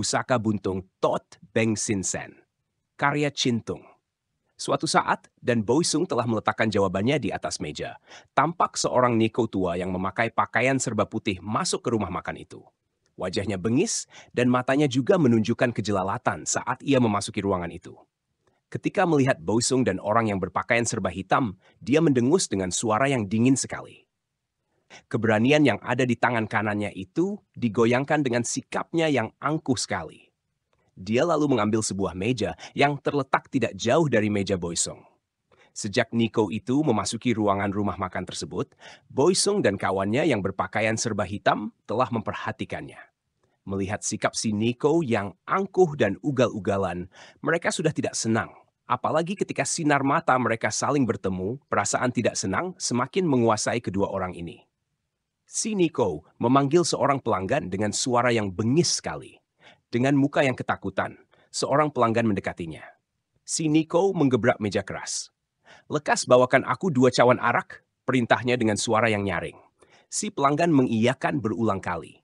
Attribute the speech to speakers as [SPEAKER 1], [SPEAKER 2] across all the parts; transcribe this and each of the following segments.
[SPEAKER 1] pusaka buntung Tot Beng Sinsen, karya Cintung. Suatu saat, dan Boisung telah meletakkan jawabannya di atas meja. Tampak seorang Niko tua yang memakai pakaian serba putih masuk ke rumah makan itu. Wajahnya bengis dan matanya juga menunjukkan kejelalatan saat ia memasuki ruangan itu. Ketika melihat Boisung dan orang yang berpakaian serba hitam, dia mendengus dengan suara yang dingin sekali. Keberanian yang ada di tangan kanannya itu digoyangkan dengan sikapnya yang angkuh sekali. Dia lalu mengambil sebuah meja yang terletak tidak jauh dari meja Boisong. Sejak Nico itu memasuki ruangan rumah makan tersebut, Boisong dan kawannya yang berpakaian serba hitam telah memperhatikannya. Melihat sikap si Nico yang angkuh dan ugal-ugalan, mereka sudah tidak senang Apalagi ketika sinar mata mereka saling bertemu, perasaan tidak senang semakin menguasai kedua orang ini. Si Nico memanggil seorang pelanggan dengan suara yang bengis sekali. Dengan muka yang ketakutan, seorang pelanggan mendekatinya. Si Nico menggebrak meja keras. Lekas bawakan aku dua cawan arak, perintahnya dengan suara yang nyaring. Si pelanggan mengiyakan berulang kali.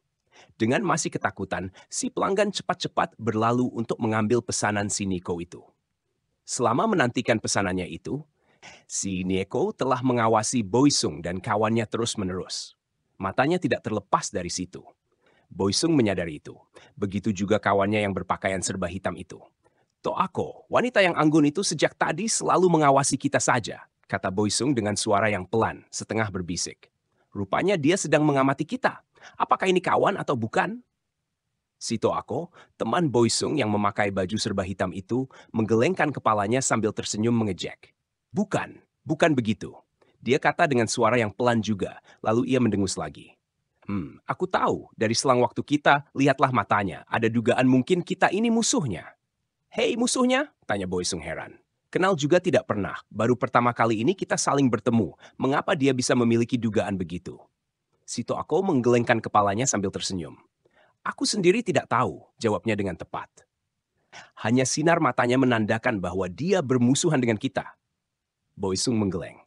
[SPEAKER 1] Dengan masih ketakutan, si pelanggan cepat-cepat berlalu untuk mengambil pesanan si Nico itu. Selama menantikan pesanannya itu, si Nico telah mengawasi Boisung dan kawannya terus-menerus. Matanya tidak terlepas dari situ. Boisung menyadari itu. Begitu juga kawannya yang berpakaian serba hitam itu. Toako, wanita yang anggun itu sejak tadi selalu mengawasi kita saja, kata Boisung dengan suara yang pelan, setengah berbisik. Rupanya dia sedang mengamati kita. Apakah ini kawan atau bukan? Si Toako, teman Boisung yang memakai baju serba hitam itu, menggelengkan kepalanya sambil tersenyum mengejek. Bukan, bukan begitu. Dia kata dengan suara yang pelan juga, lalu ia mendengus lagi. Hmm, aku tahu, dari selang waktu kita, lihatlah matanya. Ada dugaan mungkin kita ini musuhnya. Hei musuhnya, tanya Boy Sung heran. Kenal juga tidak pernah, baru pertama kali ini kita saling bertemu. Mengapa dia bisa memiliki dugaan begitu? Sito Ako menggelengkan kepalanya sambil tersenyum. Aku sendiri tidak tahu, jawabnya dengan tepat. Hanya sinar matanya menandakan bahwa dia bermusuhan dengan kita. Boy Sung menggeleng.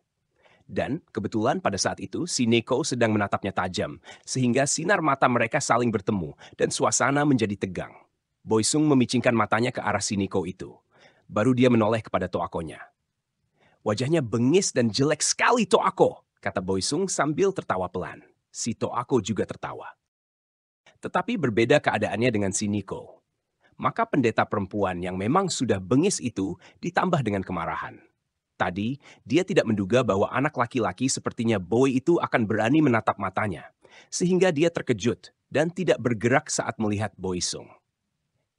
[SPEAKER 1] Dan kebetulan pada saat itu si Neko sedang menatapnya tajam, sehingga sinar mata mereka saling bertemu dan suasana menjadi tegang. Boisung memicingkan matanya ke arah si Neko itu. Baru dia menoleh kepada Toakonya. Wajahnya bengis dan jelek sekali Toako, kata Boisung sambil tertawa pelan. Si Toako juga tertawa. Tetapi berbeda keadaannya dengan si Niko. Maka pendeta perempuan yang memang sudah bengis itu ditambah dengan kemarahan. Tadi, dia tidak menduga bahwa anak laki-laki sepertinya Boy itu akan berani menatap matanya, sehingga dia terkejut dan tidak bergerak saat melihat Boy Sung.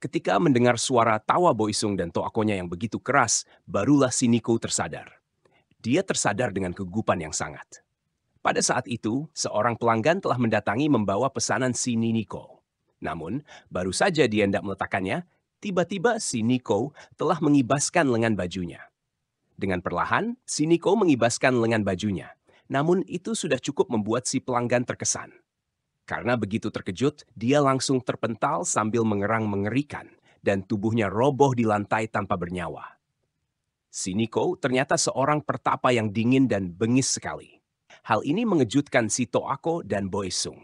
[SPEAKER 1] Ketika mendengar suara tawa Boy Sung dan toakonya yang begitu keras, barulah si Niko tersadar. Dia tersadar dengan kegupan yang sangat. Pada saat itu, seorang pelanggan telah mendatangi membawa pesanan si Niko. Namun, baru saja dia hendak meletakkannya, tiba-tiba si Niko telah mengibaskan lengan bajunya. Dengan perlahan, Siniko mengibaskan lengan bajunya. Namun itu sudah cukup membuat si pelanggan terkesan. Karena begitu terkejut, dia langsung terpental sambil mengerang mengerikan dan tubuhnya roboh di lantai tanpa bernyawa. Siniko ternyata seorang pertapa yang dingin dan bengis sekali. Hal ini mengejutkan si Toako dan Boy Sung.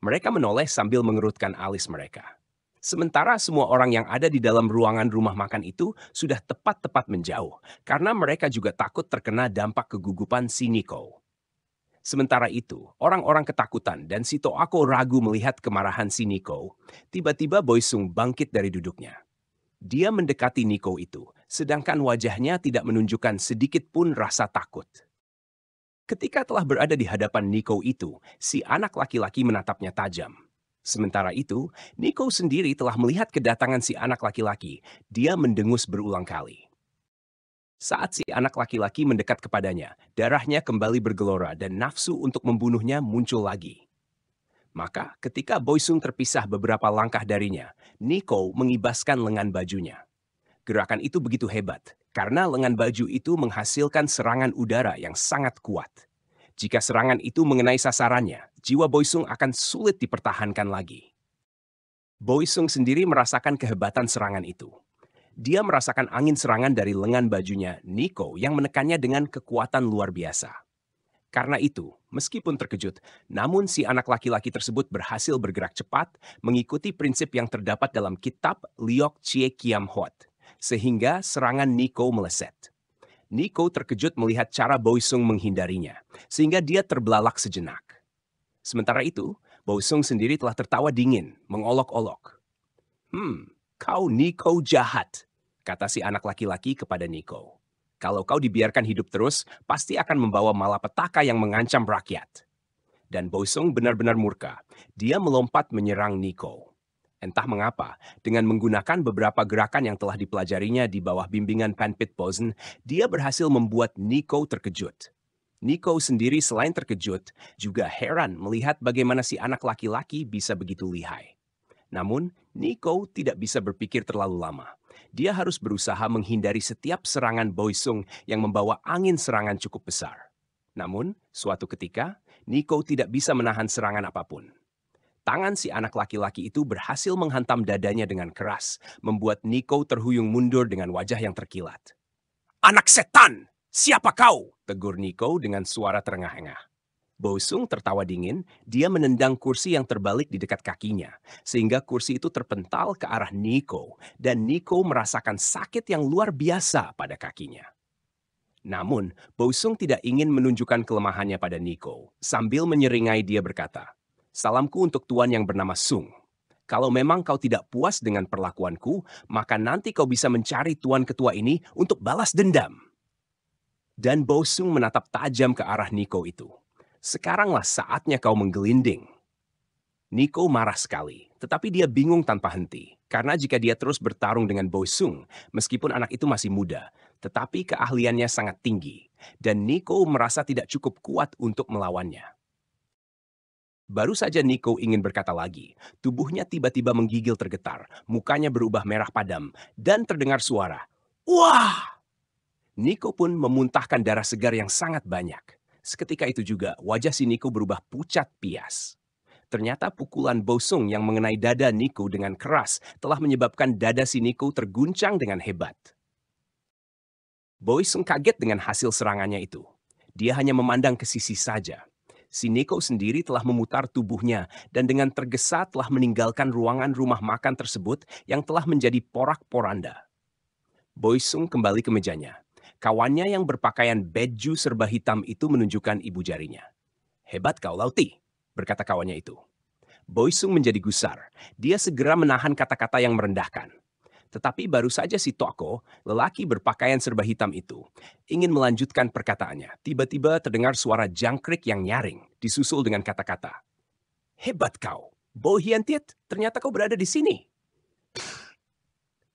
[SPEAKER 1] Mereka menoleh sambil mengerutkan alis mereka. Sementara semua orang yang ada di dalam ruangan rumah makan itu sudah tepat-tepat menjauh, karena mereka juga takut terkena dampak kegugupan si Niko. Sementara itu, orang-orang ketakutan dan si Toako ragu melihat kemarahan si Niko. Tiba-tiba Boy Sung bangkit dari duduknya. Dia mendekati Niko itu, sedangkan wajahnya tidak menunjukkan sedikit pun rasa takut. Ketika telah berada di hadapan Niko itu, si anak laki-laki menatapnya tajam. Sementara itu, Nico sendiri telah melihat kedatangan si anak laki-laki. Dia mendengus berulang kali. Saat si anak laki-laki mendekat kepadanya, darahnya kembali bergelora dan nafsu untuk membunuhnya muncul lagi. Maka, ketika Boisung terpisah beberapa langkah darinya, Nico mengibaskan lengan bajunya. Gerakan itu begitu hebat, karena lengan baju itu menghasilkan serangan udara yang sangat kuat. Jika serangan itu mengenai sasarannya, jiwa Boisung akan sulit dipertahankan lagi. Boisung sendiri merasakan kehebatan serangan itu. Dia merasakan angin serangan dari lengan bajunya, Nico, yang menekannya dengan kekuatan luar biasa. Karena itu, meskipun terkejut, namun si anak laki-laki tersebut berhasil bergerak cepat mengikuti prinsip yang terdapat dalam kitab Liok Chie Kiam Hot, sehingga serangan Nico meleset. Niko terkejut melihat cara Boisung menghindarinya, sehingga dia terbelalak sejenak. Sementara itu, Boisung sendiri telah tertawa dingin, mengolok-olok. Hmm, kau Niko jahat, kata si anak laki-laki kepada Niko. Kalau kau dibiarkan hidup terus, pasti akan membawa malapetaka yang mengancam rakyat. Dan Boisung benar-benar murka. Dia melompat menyerang Niko entah mengapa, dengan menggunakan beberapa gerakan yang telah dipelajarinya di bawah bimbingan Pit Bosen, dia berhasil membuat Nico terkejut. Nico sendiri selain terkejut, juga heran melihat bagaimana si anak laki-laki bisa begitu lihai. Namun, Nico tidak bisa berpikir terlalu lama. Dia harus berusaha menghindari setiap serangan Boisung yang membawa angin serangan cukup besar. Namun, suatu ketika, Nico tidak bisa menahan serangan apapun. Tangan si anak laki-laki itu berhasil menghantam dadanya dengan keras, membuat Nico terhuyung mundur dengan wajah yang terkilat. Anak setan! Siapa kau? Tegur Nico dengan suara terengah-engah. Bosung tertawa dingin, dia menendang kursi yang terbalik di dekat kakinya, sehingga kursi itu terpental ke arah Nico, dan Nico merasakan sakit yang luar biasa pada kakinya. Namun, Bosung tidak ingin menunjukkan kelemahannya pada Nico, sambil menyeringai dia berkata, Salamku untuk tuan yang bernama Sung. Kalau memang kau tidak puas dengan perlakuanku, maka nanti kau bisa mencari tuan ketua ini untuk balas dendam. Dan Bo Sung menatap tajam ke arah Niko itu. Sekaranglah saatnya kau menggelinding. Niko marah sekali, tetapi dia bingung tanpa henti. Karena jika dia terus bertarung dengan Bo Sung, meskipun anak itu masih muda, tetapi keahliannya sangat tinggi, dan Niko merasa tidak cukup kuat untuk melawannya. Baru saja Nico ingin berkata lagi, tubuhnya tiba-tiba menggigil tergetar, mukanya berubah merah padam, dan terdengar suara, Wah! Nico pun memuntahkan darah segar yang sangat banyak. Seketika itu juga, wajah si Nico berubah pucat pias. Ternyata pukulan Bosung yang mengenai dada Nico dengan keras telah menyebabkan dada si Nico terguncang dengan hebat. Boisung kaget dengan hasil serangannya itu. Dia hanya memandang ke sisi saja. Si Neko sendiri telah memutar tubuhnya dan dengan tergesa telah meninggalkan ruangan rumah makan tersebut yang telah menjadi porak-poranda. Boisung kembali ke mejanya. Kawannya yang berpakaian beju serba hitam itu menunjukkan ibu jarinya. Hebat kau, Lauti, berkata kawannya itu. Boisung menjadi gusar. Dia segera menahan kata-kata yang merendahkan. Tetapi baru saja si toko, lelaki berpakaian serba hitam itu, ingin melanjutkan perkataannya. Tiba-tiba terdengar suara jangkrik yang nyaring, disusul dengan kata-kata. Hebat kau, Bo Hiantiet, ternyata kau berada di sini.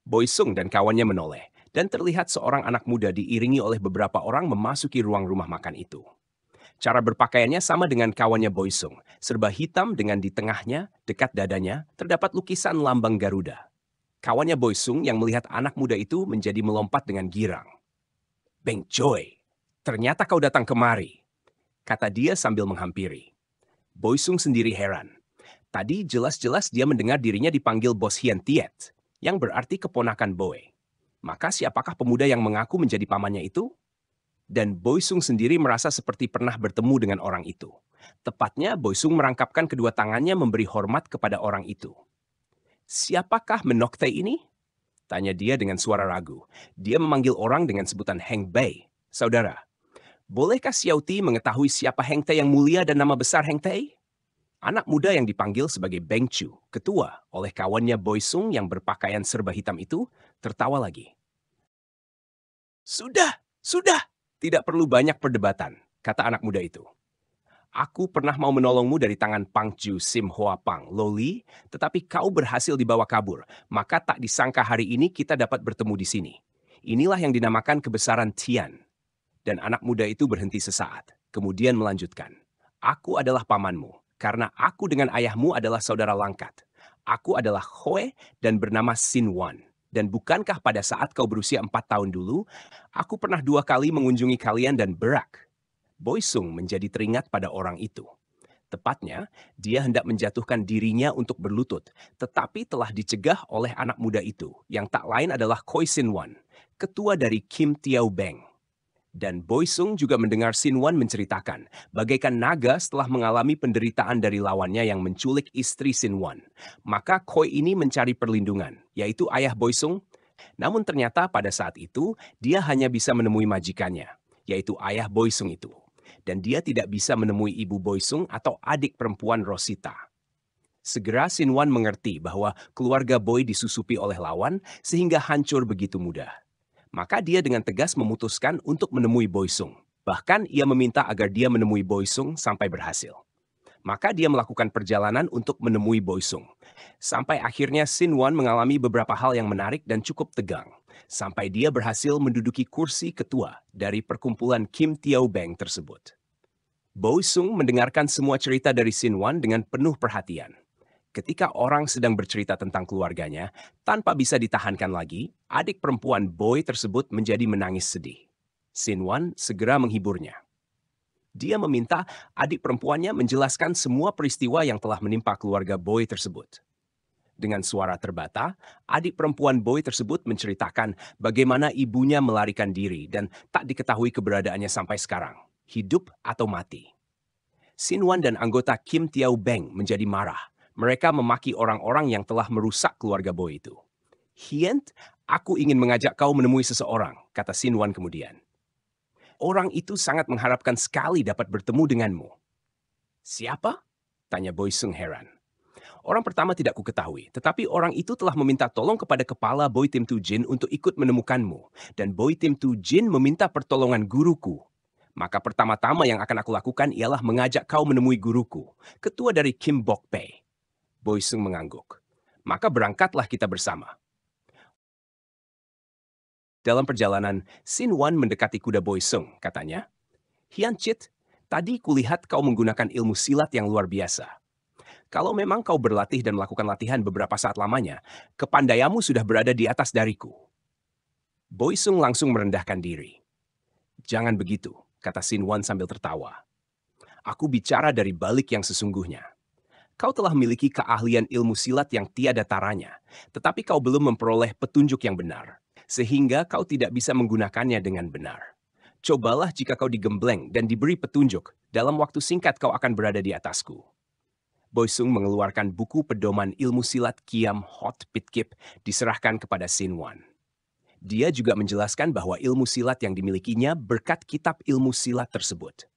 [SPEAKER 1] Boy Sung dan kawannya menoleh, dan terlihat seorang anak muda diiringi oleh beberapa orang memasuki ruang rumah makan itu. Cara berpakaiannya sama dengan kawannya boy sung serba hitam dengan di tengahnya, dekat dadanya, terdapat lukisan lambang Garuda. Kawannya Boy Sung yang melihat anak muda itu menjadi melompat dengan girang. Beng Joy, ternyata kau datang kemari, kata dia sambil menghampiri. Boy Sung sendiri heran. Tadi jelas-jelas dia mendengar dirinya dipanggil Bos Hien Tiet, yang berarti keponakan Boy. Maka siapakah pemuda yang mengaku menjadi pamannya itu? Dan Boy Sung sendiri merasa seperti pernah bertemu dengan orang itu. Tepatnya, Boy Sung merangkapkan kedua tangannya memberi hormat kepada orang itu. Siapakah menokte ini? Tanya dia dengan suara ragu. Dia memanggil orang dengan sebutan Heng Bei. Saudara, bolehkah Xiao Ti mengetahui siapa Heng Tei yang mulia dan nama besar Heng Tei? Anak muda yang dipanggil sebagai Beng Chu, ketua, oleh kawannya Boy Sung yang berpakaian serba hitam itu, tertawa lagi. Sudah, sudah, tidak perlu banyak perdebatan, kata anak muda itu. Aku pernah mau menolongmu dari tangan Pangju Sim Hoa Pang, Loli, tetapi kau berhasil dibawa kabur. Maka tak disangka hari ini kita dapat bertemu di sini. Inilah yang dinamakan kebesaran Tian. Dan anak muda itu berhenti sesaat, kemudian melanjutkan. Aku adalah pamanmu, karena aku dengan ayahmu adalah saudara langkat. Aku adalah Hoe dan bernama Sin Wan. Dan bukankah pada saat kau berusia empat tahun dulu, aku pernah dua kali mengunjungi kalian dan berak Boisung menjadi teringat pada orang itu. Tepatnya, dia hendak menjatuhkan dirinya untuk berlutut, tetapi telah dicegah oleh anak muda itu, yang tak lain adalah Khoi Sin Wan, ketua dari Kim Tiao Beng. Dan Boisung juga mendengar Sin Wan menceritakan, bagaikan naga setelah mengalami penderitaan dari lawannya yang menculik istri Sin Wan. Maka Khoi ini mencari perlindungan, yaitu ayah Boisung. Namun ternyata pada saat itu, dia hanya bisa menemui majikannya, yaitu ayah Boisung itu dan dia tidak bisa menemui ibu Boisung atau adik perempuan Rosita. Segera Wan mengerti bahwa keluarga Boy disusupi oleh lawan sehingga hancur begitu mudah. Maka dia dengan tegas memutuskan untuk menemui Boisung. Bahkan ia meminta agar dia menemui Boisung sampai berhasil. Maka dia melakukan perjalanan untuk menemui Boisung. Sampai akhirnya Wan mengalami beberapa hal yang menarik dan cukup tegang sampai dia berhasil menduduki kursi ketua dari perkumpulan Kim Tiao Bank tersebut. Bo Sung mendengarkan semua cerita dari Sin Wan dengan penuh perhatian. Ketika orang sedang bercerita tentang keluarganya, tanpa bisa ditahankan lagi, adik perempuan Boy tersebut menjadi menangis sedih. Sin Wan segera menghiburnya. Dia meminta adik perempuannya menjelaskan semua peristiwa yang telah menimpa keluarga Boy tersebut. Dengan suara terbata, adik perempuan Boy tersebut menceritakan bagaimana ibunya melarikan diri dan tak diketahui keberadaannya sampai sekarang, hidup atau mati. Sin Wan dan anggota Kim Tiao Beng menjadi marah. Mereka memaki orang-orang yang telah merusak keluarga Boy itu. Hient, aku ingin mengajak kau menemui seseorang, kata Sin Wan kemudian. Orang itu sangat mengharapkan sekali dapat bertemu denganmu. Siapa? Tanya Boy Sung heran. Orang pertama tidak ku ketahui, tetapi orang itu telah meminta tolong kepada kepala Boy Tim tu Jin untuk ikut menemukanmu. Dan Boy Tim tu Jin meminta pertolongan guruku. Maka pertama-tama yang akan aku lakukan ialah mengajak kau menemui guruku, ketua dari Kim Bok Pei. Boy Sung mengangguk. Maka berangkatlah kita bersama. Dalam perjalanan, Sin Wan mendekati kuda Boy Sung, katanya. Hian Chit, tadi kulihat kau menggunakan ilmu silat yang luar biasa kalau memang kau berlatih dan melakukan latihan beberapa saat lamanya, kepandaianmu sudah berada di atas dariku. Boisung langsung merendahkan diri. Jangan begitu, kata Sin Wan sambil tertawa. Aku bicara dari balik yang sesungguhnya. Kau telah memiliki keahlian ilmu silat yang tiada taranya, tetapi kau belum memperoleh petunjuk yang benar, sehingga kau tidak bisa menggunakannya dengan benar. Cobalah jika kau digembleng dan diberi petunjuk, dalam waktu singkat kau akan berada di atasku. Boy Sung mengeluarkan buku pedoman ilmu silat Kiam Hot Pitkip diserahkan kepada Sin Wan. Dia juga menjelaskan bahwa ilmu silat yang dimilikinya berkat kitab ilmu silat tersebut.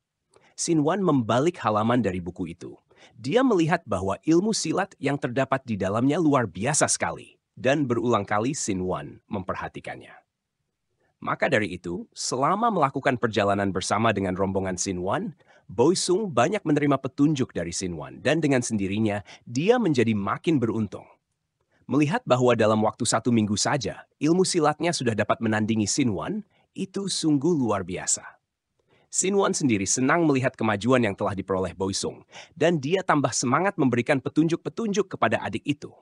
[SPEAKER 1] Sin Wan membalik halaman dari buku itu. Dia melihat bahwa ilmu silat yang terdapat di dalamnya luar biasa sekali. Dan berulang kali Sin Wan memperhatikannya. Maka dari itu, selama melakukan perjalanan bersama dengan rombongan Sin Wan, Boisung banyak menerima petunjuk dari Sinwan dan dengan sendirinya dia menjadi makin beruntung. Melihat bahwa dalam waktu satu minggu saja, ilmu silatnya sudah dapat menandingi Sinwan, itu sungguh luar biasa. Sinwan sendiri senang melihat kemajuan yang telah diperoleh Boisung, dan dia tambah semangat memberikan petunjuk-petunjuk kepada adik itu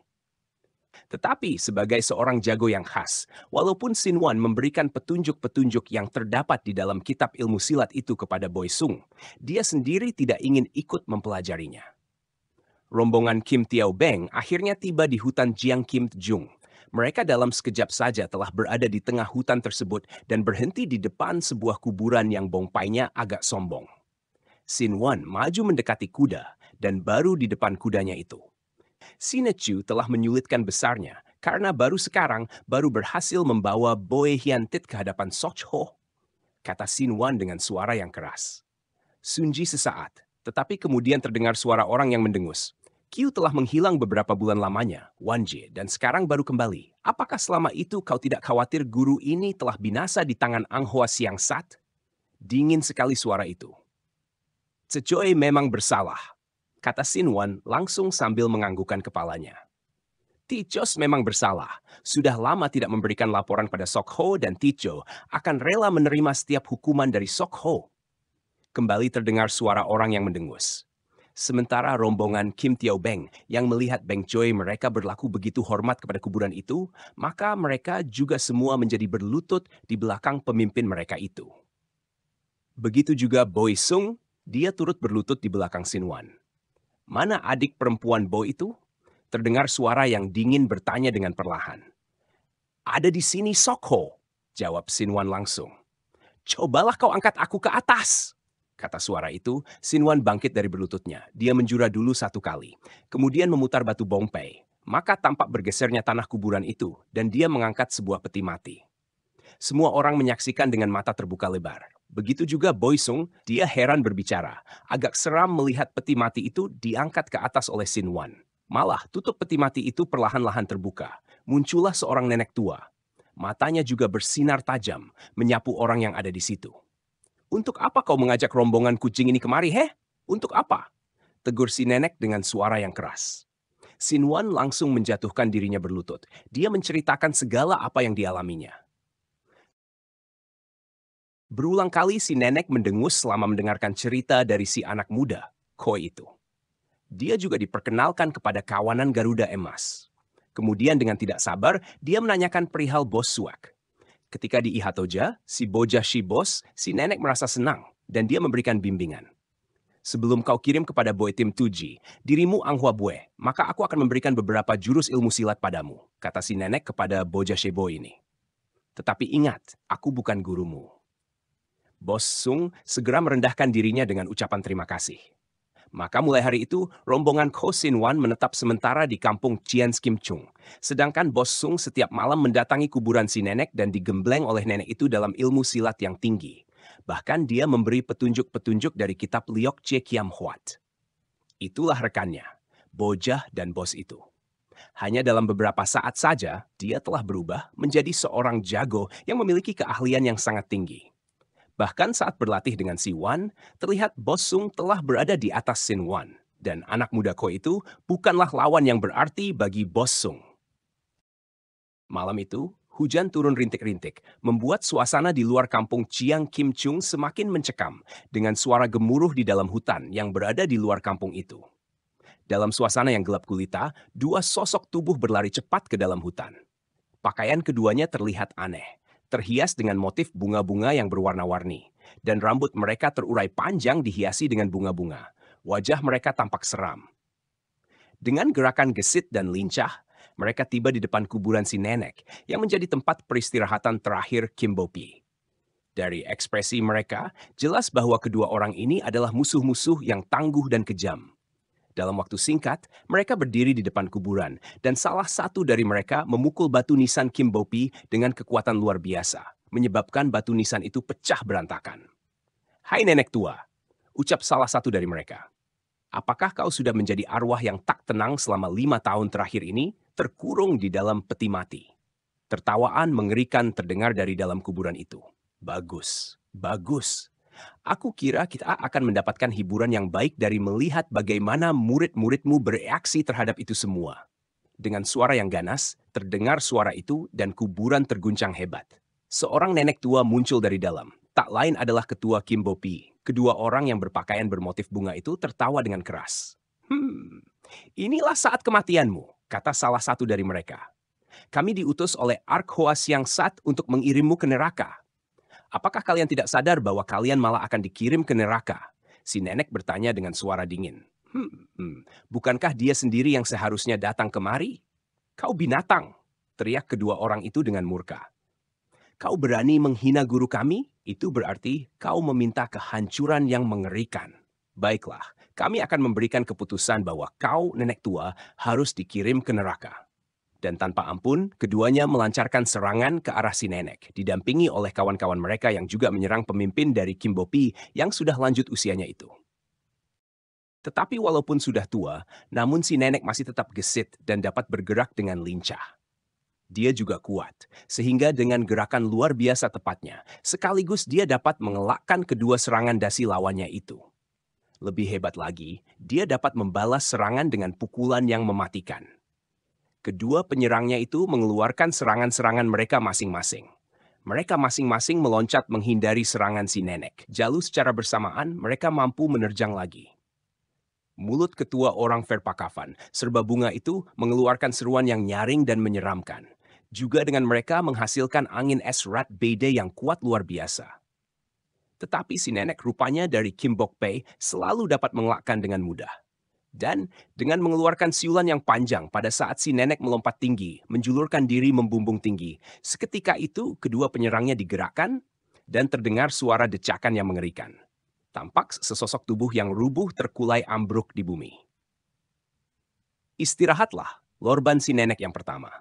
[SPEAKER 1] tetapi sebagai seorang jago yang khas. Walaupun Sin Wan memberikan petunjuk-petunjuk yang terdapat di dalam kitab ilmu silat itu kepada Boy Sung, dia sendiri tidak ingin ikut mempelajarinya. Rombongan Kim Tiao Beng akhirnya tiba di hutan Jiang Kim Jung. Mereka dalam sekejap saja telah berada di tengah hutan tersebut dan berhenti di depan sebuah kuburan yang bongpainya agak sombong. Sin Wan maju mendekati kuda dan baru di depan kudanya itu. Sinechu telah menyulitkan besarnya karena baru sekarang baru berhasil membawa Boe Hyantit ke hadapan Sochho, kata Sin Wan dengan suara yang keras. Sunji sesaat, tetapi kemudian terdengar suara orang yang mendengus. Kyu telah menghilang beberapa bulan lamanya, Wanje, dan sekarang baru kembali. Apakah selama itu kau tidak khawatir guru ini telah binasa di tangan Ang Hoa Siang Sat? Dingin sekali suara itu. Cecoe memang bersalah, kata Sin Wan langsung sambil menganggukkan kepalanya. Tichos memang bersalah. Sudah lama tidak memberikan laporan pada Sokho dan Ticho akan rela menerima setiap hukuman dari Sokho. Kembali terdengar suara orang yang mendengus. Sementara rombongan Kim Tio Beng yang melihat Beng Choi mereka berlaku begitu hormat kepada kuburan itu, maka mereka juga semua menjadi berlutut di belakang pemimpin mereka itu. Begitu juga Boy Sung, dia turut berlutut di belakang Sin Wan. Mana adik perempuan Bo itu? Terdengar suara yang dingin bertanya dengan perlahan. Ada di sini Sokho, jawab Sinwan langsung. Cobalah kau angkat aku ke atas. Kata suara itu, Sinwan bangkit dari berlututnya. Dia menjura dulu satu kali, kemudian memutar batu bongpei. Maka tampak bergesernya tanah kuburan itu, dan dia mengangkat sebuah peti mati. Semua orang menyaksikan dengan mata terbuka lebar. Begitu juga Boy Sung dia heran berbicara. Agak seram melihat peti mati itu diangkat ke atas oleh Sin Wan. Malah, tutup peti mati itu perlahan-lahan terbuka. Muncullah seorang nenek tua. Matanya juga bersinar tajam, menyapu orang yang ada di situ. Untuk apa kau mengajak rombongan kucing ini kemari, heh? Untuk apa? Tegur si nenek dengan suara yang keras. Sin Wan langsung menjatuhkan dirinya berlutut. Dia menceritakan segala apa yang dialaminya. Berulang kali si nenek mendengus selama mendengarkan cerita dari si anak muda, Koi itu. Dia juga diperkenalkan kepada kawanan Garuda Emas. Kemudian dengan tidak sabar, dia menanyakan perihal bos Suak. Ketika di Ihatoja, si Boja si bos, si nenek merasa senang dan dia memberikan bimbingan. Sebelum kau kirim kepada Boy Tim Tuji, dirimu Anghua Bue, maka aku akan memberikan beberapa jurus ilmu silat padamu, kata si nenek kepada Boja si Shebo ini. Tetapi ingat, aku bukan gurumu. Bos Sung segera merendahkan dirinya dengan ucapan terima kasih. Maka mulai hari itu, rombongan Ko Sin Wan menetap sementara di kampung Chien Kim Chung. Sedangkan Bos Sung setiap malam mendatangi kuburan si nenek dan digembleng oleh nenek itu dalam ilmu silat yang tinggi. Bahkan dia memberi petunjuk-petunjuk dari kitab Liok Che Kiam Huat. Itulah rekannya, Bojah dan Bos itu. Hanya dalam beberapa saat saja, dia telah berubah menjadi seorang jago yang memiliki keahlian yang sangat tinggi. Bahkan saat berlatih dengan Si Wan, terlihat Bos Sung telah berada di atas Sin Wan, dan anak muda Ko itu bukanlah lawan yang berarti bagi Bos Sung. Malam itu, hujan turun rintik-rintik, membuat suasana di luar kampung Chiang Kim Chung semakin mencekam dengan suara gemuruh di dalam hutan yang berada di luar kampung itu. Dalam suasana yang gelap gulita, dua sosok tubuh berlari cepat ke dalam hutan. Pakaian keduanya terlihat aneh, terhias dengan motif bunga-bunga yang berwarna-warni, dan rambut mereka terurai panjang dihiasi dengan bunga-bunga. Wajah mereka tampak seram. Dengan gerakan gesit dan lincah, mereka tiba di depan kuburan si nenek yang menjadi tempat peristirahatan terakhir Kimbopi. Dari ekspresi mereka, jelas bahwa kedua orang ini adalah musuh-musuh yang tangguh dan kejam. Dalam waktu singkat, mereka berdiri di depan kuburan, dan salah satu dari mereka memukul batu nisan Kim Bopi dengan kekuatan luar biasa, menyebabkan batu nisan itu pecah berantakan. Hai nenek tua, ucap salah satu dari mereka. Apakah kau sudah menjadi arwah yang tak tenang selama lima tahun terakhir ini, terkurung di dalam peti mati? Tertawaan mengerikan terdengar dari dalam kuburan itu. Bagus, bagus, Aku kira kita akan mendapatkan hiburan yang baik dari melihat bagaimana murid-muridmu bereaksi terhadap itu semua. Dengan suara yang ganas, terdengar suara itu dan kuburan terguncang hebat. Seorang nenek tua muncul dari dalam. Tak lain adalah ketua Kimbopi. Pi. Kedua orang yang berpakaian bermotif bunga itu tertawa dengan keras. Hmm, inilah saat kematianmu, kata salah satu dari mereka. Kami diutus oleh Arkhoas yang Sat untuk mengirimmu ke neraka, Apakah kalian tidak sadar bahwa kalian malah akan dikirim ke neraka? Si nenek bertanya dengan suara dingin. Hmm, hmm, bukankah dia sendiri yang seharusnya datang kemari? Kau binatang, teriak kedua orang itu dengan murka. Kau berani menghina guru kami? Itu berarti kau meminta kehancuran yang mengerikan. Baiklah, kami akan memberikan keputusan bahwa kau, nenek tua, harus dikirim ke neraka. Dan tanpa ampun, keduanya melancarkan serangan ke arah si nenek, didampingi oleh kawan-kawan mereka yang juga menyerang pemimpin dari Kimbopi yang sudah lanjut usianya itu. Tetapi walaupun sudah tua, namun si nenek masih tetap gesit dan dapat bergerak dengan lincah. Dia juga kuat, sehingga dengan gerakan luar biasa tepatnya, sekaligus dia dapat mengelakkan kedua serangan dasi lawannya itu. Lebih hebat lagi, dia dapat membalas serangan dengan pukulan yang mematikan kedua penyerangnya itu mengeluarkan serangan-serangan mereka masing-masing. Mereka masing-masing meloncat menghindari serangan si nenek. Jalu secara bersamaan, mereka mampu menerjang lagi. Mulut ketua orang Verpakavan, serba bunga itu mengeluarkan seruan yang nyaring dan menyeramkan. Juga dengan mereka menghasilkan angin es rat bede yang kuat luar biasa. Tetapi si nenek rupanya dari Kimbok Pei selalu dapat mengelakkan dengan mudah. Dan dengan mengeluarkan siulan yang panjang pada saat si nenek melompat tinggi, menjulurkan diri membumbung tinggi. Seketika itu, kedua penyerangnya digerakkan dan terdengar suara decakan yang mengerikan. Tampak sesosok tubuh yang rubuh terkulai ambruk di bumi. Istirahatlah, lorban si nenek yang pertama.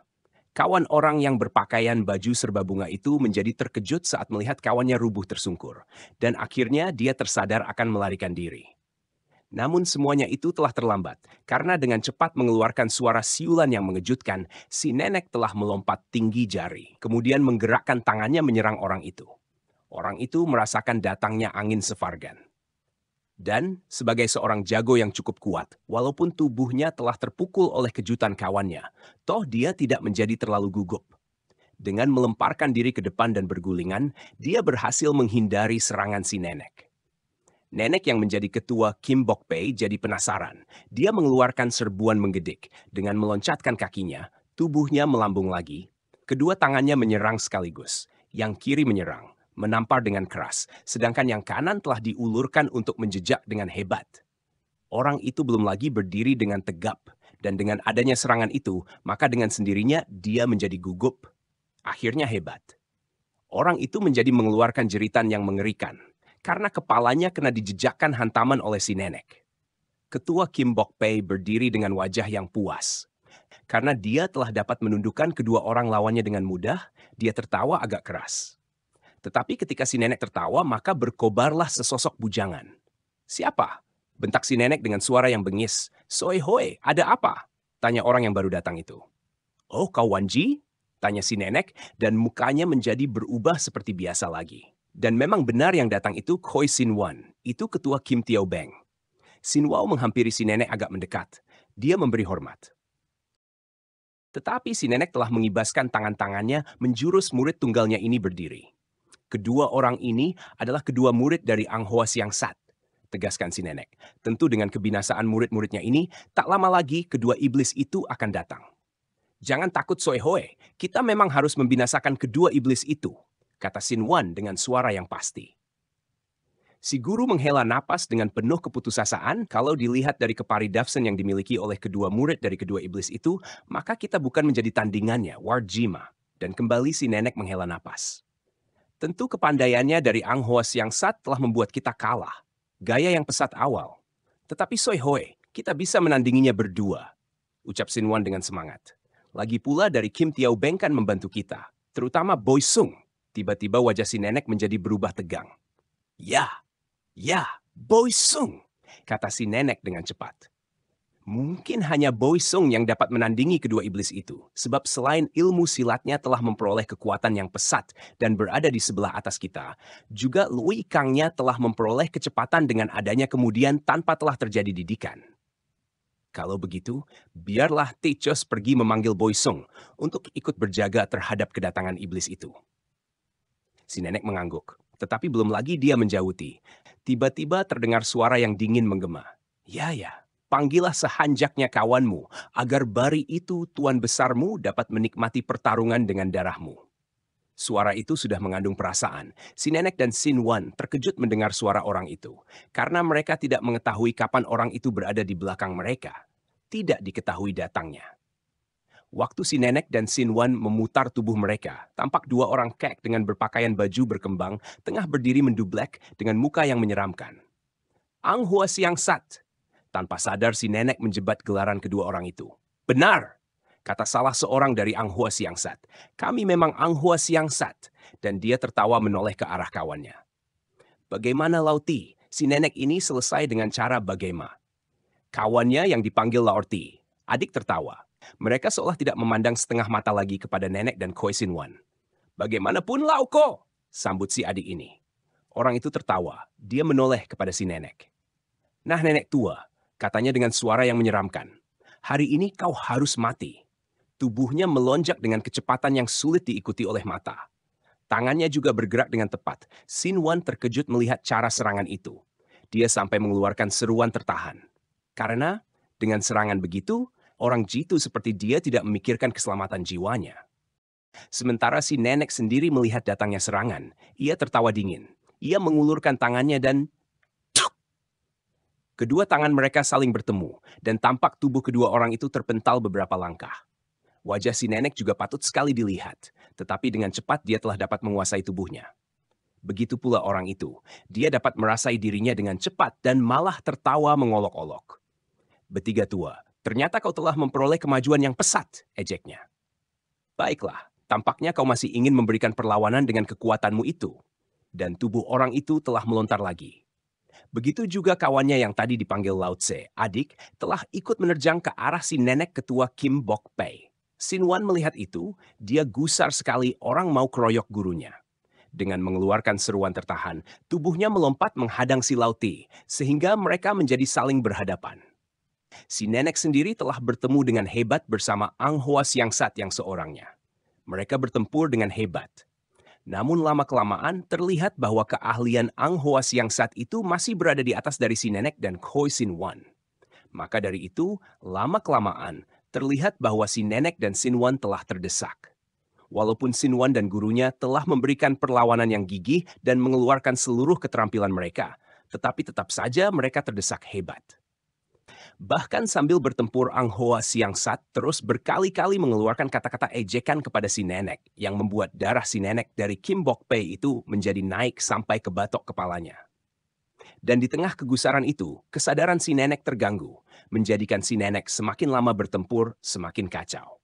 [SPEAKER 1] Kawan orang yang berpakaian baju serba bunga itu menjadi terkejut saat melihat kawannya rubuh tersungkur, dan akhirnya dia tersadar akan melarikan diri. Namun semuanya itu telah terlambat, karena dengan cepat mengeluarkan suara siulan yang mengejutkan, si nenek telah melompat tinggi jari, kemudian menggerakkan tangannya menyerang orang itu. Orang itu merasakan datangnya angin sefargan. Dan, sebagai seorang jago yang cukup kuat, walaupun tubuhnya telah terpukul oleh kejutan kawannya, toh dia tidak menjadi terlalu gugup. Dengan melemparkan diri ke depan dan bergulingan, dia berhasil menghindari serangan si nenek. Nenek yang menjadi ketua Kim bok Pei jadi penasaran. Dia mengeluarkan serbuan menggedik. Dengan meloncatkan kakinya, tubuhnya melambung lagi. Kedua tangannya menyerang sekaligus. Yang kiri menyerang, menampar dengan keras. Sedangkan yang kanan telah diulurkan untuk menjejak dengan hebat. Orang itu belum lagi berdiri dengan tegap. Dan dengan adanya serangan itu, maka dengan sendirinya dia menjadi gugup. Akhirnya hebat. Orang itu menjadi mengeluarkan jeritan yang mengerikan karena kepalanya kena dijejakkan hantaman oleh si nenek. Ketua Kim Bok Pei berdiri dengan wajah yang puas. Karena dia telah dapat menundukkan kedua orang lawannya dengan mudah, dia tertawa agak keras. Tetapi ketika si nenek tertawa, maka berkobarlah sesosok bujangan. Siapa? Bentak si nenek dengan suara yang bengis. Soe-hoe, ada apa? Tanya orang yang baru datang itu. Oh, kau Wanji? Tanya si nenek, dan mukanya menjadi berubah seperti biasa lagi. Dan memang benar yang datang itu Khoi Sin Wan, itu ketua Kim Tiao Beng. Sin Wao menghampiri si nenek agak mendekat. Dia memberi hormat. Tetapi si nenek telah mengibaskan tangan-tangannya menjurus murid tunggalnya ini berdiri. Kedua orang ini adalah kedua murid dari Ang Hoa Siang Sat, tegaskan si nenek. Tentu dengan kebinasaan murid-muridnya ini, tak lama lagi kedua iblis itu akan datang. Jangan takut Soe Hoe, kita memang harus membinasakan kedua iblis itu, kata Sin Wan dengan suara yang pasti. Si guru menghela napas dengan penuh keputusasaan kalau dilihat dari kepari Davson yang dimiliki oleh kedua murid dari kedua iblis itu, maka kita bukan menjadi tandingannya, Warjima. Dan kembali si nenek menghela napas. Tentu kepandaiannya dari Ang Hoa Siang Sat telah membuat kita kalah. Gaya yang pesat awal. Tetapi Soi Hoi, kita bisa menandinginya berdua. Ucap Sin Wan dengan semangat. Lagi pula dari Kim Tiao Beng kan membantu kita, terutama Boy Sung Tiba-tiba wajah si nenek menjadi berubah tegang. Ya, ya, Boy Sung, kata si nenek dengan cepat. Mungkin hanya Boy Sung yang dapat menandingi kedua iblis itu, sebab selain ilmu silatnya telah memperoleh kekuatan yang pesat dan berada di sebelah atas kita, juga Lui Kangnya telah memperoleh kecepatan dengan adanya kemudian tanpa telah terjadi didikan. Kalau begitu, biarlah Tichos pergi memanggil Boy Sung untuk ikut berjaga terhadap kedatangan iblis itu. Si nenek mengangguk. Tetapi belum lagi dia menjauhi. Tiba-tiba terdengar suara yang dingin menggema. Ya, ya, panggillah sehanjaknya kawanmu, agar bari itu tuan besarmu dapat menikmati pertarungan dengan darahmu. Suara itu sudah mengandung perasaan. Si nenek dan Sin Wan terkejut mendengar suara orang itu, karena mereka tidak mengetahui kapan orang itu berada di belakang mereka. Tidak diketahui datangnya. Waktu si nenek dan Sin Wan memutar tubuh mereka, tampak dua orang kek dengan berpakaian baju berkembang tengah berdiri mendublek dengan muka yang menyeramkan. Ang Hua Siang Sat. Tanpa sadar si nenek menjebat gelaran kedua orang itu. Benar, kata salah seorang dari Ang Hua Siang Sat. Kami memang Ang Hua Siang Sat. Dan dia tertawa menoleh ke arah kawannya. Bagaimana Lauti? Si nenek ini selesai dengan cara bagaimana? Kawannya yang dipanggil Lauti. Adik tertawa. Mereka seolah tidak memandang setengah mata lagi kepada nenek dan Sin Wan. Bagaimanapun Lauko, sambut si adik ini. Orang itu tertawa. Dia menoleh kepada si nenek. Nah nenek tua, katanya dengan suara yang menyeramkan. Hari ini kau harus mati. Tubuhnya melonjak dengan kecepatan yang sulit diikuti oleh mata. Tangannya juga bergerak dengan tepat. Sin Wan terkejut melihat cara serangan itu. Dia sampai mengeluarkan seruan tertahan. Karena dengan serangan begitu, orang jitu seperti dia tidak memikirkan keselamatan jiwanya. Sementara si nenek sendiri melihat datangnya serangan, ia tertawa dingin. Ia mengulurkan tangannya dan... Kedua tangan mereka saling bertemu, dan tampak tubuh kedua orang itu terpental beberapa langkah. Wajah si nenek juga patut sekali dilihat, tetapi dengan cepat dia telah dapat menguasai tubuhnya. Begitu pula orang itu, dia dapat merasai dirinya dengan cepat dan malah tertawa mengolok-olok. Betiga tua, Ternyata kau telah memperoleh kemajuan yang pesat, ejeknya. Baiklah, tampaknya kau masih ingin memberikan perlawanan dengan kekuatanmu itu. Dan tubuh orang itu telah melontar lagi. Begitu juga kawannya yang tadi dipanggil Lautse, adik, telah ikut menerjang ke arah si nenek ketua Kim Bok Pei. Sin Wan melihat itu, dia gusar sekali orang mau keroyok gurunya. Dengan mengeluarkan seruan tertahan, tubuhnya melompat menghadang si Lauti, sehingga mereka menjadi saling berhadapan. Si nenek sendiri telah bertemu dengan hebat bersama Ang Hoa Sat yang seorangnya. Mereka bertempur dengan hebat. Namun lama-kelamaan terlihat bahwa keahlian Ang Hoa Sat itu masih berada di atas dari si nenek dan Khoi Sin Wan. Maka dari itu, lama-kelamaan terlihat bahwa si nenek dan Sin Wan telah terdesak walaupun Sin Wan dan gurunya telah memberikan perlawanan yang gigih dan mengeluarkan seluruh keterampilan mereka, tetapi tetap saja mereka terdesak hebat. Bahkan sambil bertempur Ang Hoa Siang Sat terus berkali-kali mengeluarkan kata-kata ejekan kepada si nenek yang membuat darah si nenek dari Kim Bok Pei itu menjadi naik sampai ke batok kepalanya. Dan di tengah kegusaran itu, kesadaran si nenek terganggu, menjadikan si nenek semakin lama bertempur semakin kacau.